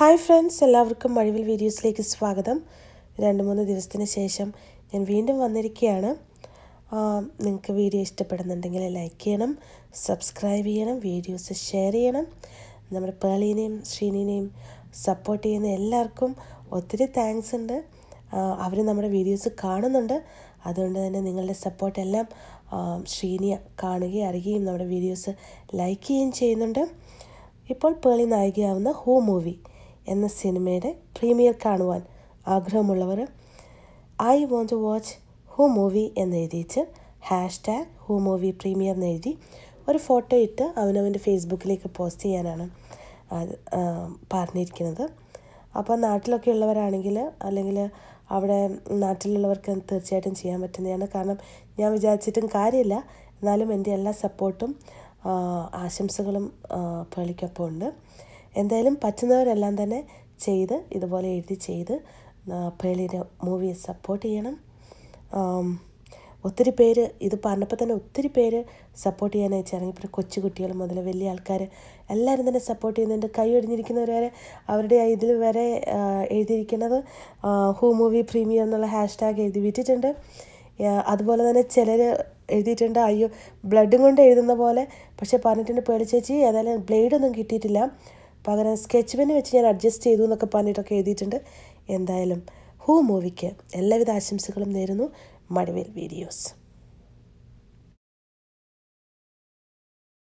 hi friends എല്ലാവർക്കും മഴവിൽ വീഡിയോസിലേക്ക് സ്വാഗതം രണ്ട് മൂന്ന് ദിവസത്തിന് ശേഷം ഞാൻ വീണ്ടും വന്നിരിക്കുകയാണ് നിങ്ങൾക്ക് വീഡിയോ ഇഷ്ടപ്പെടുന്നുണ്ടെങ്കിൽ ലൈക്ക് ചെയ്യണം സബ്സ്ക്രൈബ് ചെയ്യണം വീഡിയോസ് ഷെയർ ചെയ്യണം നമ്മുടെ പേളീനെയും ശ്രീനിനെയും സപ്പോർട്ട് ചെയ്യുന്ന എല്ലാവർക്കും ഒത്തിരി താങ്ക്സ് ഉണ്ട് അവർ നമ്മുടെ വീഡിയോസ് കാണുന്നുണ്ട് അതുകൊണ്ട് തന്നെ നിങ്ങളുടെ സപ്പോർട്ടെല്ലാം ശ്രീനിയ കാണുകയും അറിയുകയും നമ്മുടെ വീഡിയോസ് ലൈക്ക് ചെയ്യുകയും ചെയ്യുന്നുണ്ട് ഇപ്പോൾ പേളി നായികയാവുന്ന ഹോ മൂവി എന്ന സിനിമയുടെ പ്രീമിയർ കാണുവാൻ ആഗ്രഹമുള്ളവർ I want to watch Who movie എഴുതിയിച്ച് hashtag Who movie premiere എഴുതി ഒരു ഫോട്ടോ ഇട്ട് അവനവൻ്റെ ഫേസ്ബുക്കിലേക്ക് പോസ്റ്റ് ചെയ്യാനാണ് പറഞ്ഞിരിക്കുന്നത് അപ്പോൾ നാട്ടിലൊക്കെ ഉള്ളവരാണെങ്കിൽ അല്ലെങ്കിൽ അവിടെ നാട്ടിലുള്ളവർക്ക് തീർച്ചയായിട്ടും ചെയ്യാൻ പറ്റുന്നതാണ് കാരണം ഞാൻ വിചാരിച്ചിട്ടും കാര്യമില്ല എന്നാലും എൻ്റെ എല്ലാ സപ്പോർട്ടും ആശംസകളും പേളിക്കപ്പോൾ ഉണ്ട് എന്തായാലും പറ്റുന്നവരെല്ലാം തന്നെ ചെയ്ത് ഇതുപോലെ എഴുതി ചെയ്ത് പേളിൻ്റെ മൂവിയെ സപ്പോർട്ട് ചെയ്യണം ഒത്തിരി പേര് ഇത് പറഞ്ഞപ്പോൾ തന്നെ ഒത്തിരി പേര് സപ്പോർട്ട് ചെയ്യാനായി ഇറങ്ങിപ്പോൾ കൊച്ചുകുട്ടികൾ മുതൽ വലിയ ആൾക്കാർ എല്ലാവരും തന്നെ സപ്പോർട്ട് ചെയ്യുന്നുണ്ട് കൈ ഒടിഞ്ഞിരിക്കുന്നവർ വരെ അവരുടെ ഇതിൽ വരെ എഴുതിയിരിക്കുന്നത് ഹൂ മൂവി പ്രീമിയർ എന്നുള്ള ഹാഷ്ടാഗ് എഴുതി വിറ്റിട്ടുണ്ട് അതുപോലെ തന്നെ ചിലർ എഴുതിയിട്ടുണ്ട് അയ്യോ ബ്ലഡും കൊണ്ട് എഴുതുന്ന പോലെ പക്ഷേ പറഞ്ഞിട്ടുണ്ട് പേടിച്ചേച്ചി ഏതായാലും ബ്ലേഡൊന്നും കിട്ടിയിട്ടില്ല പകരം സ്കെച്ച് പെന്ന് വെച്ച് ഞാൻ അഡ്ജസ്റ്റ് ചെയ്തു എന്നൊക്കെ പറഞ്ഞിട്ടൊക്കെ എഴുതിയിട്ടുണ്ട് എന്തായാലും ഹൂ മൂവിക്ക് എല്ലാവിധ ആശംസകളും നേരുന്നു മടിവേൽ വീഡിയോസ്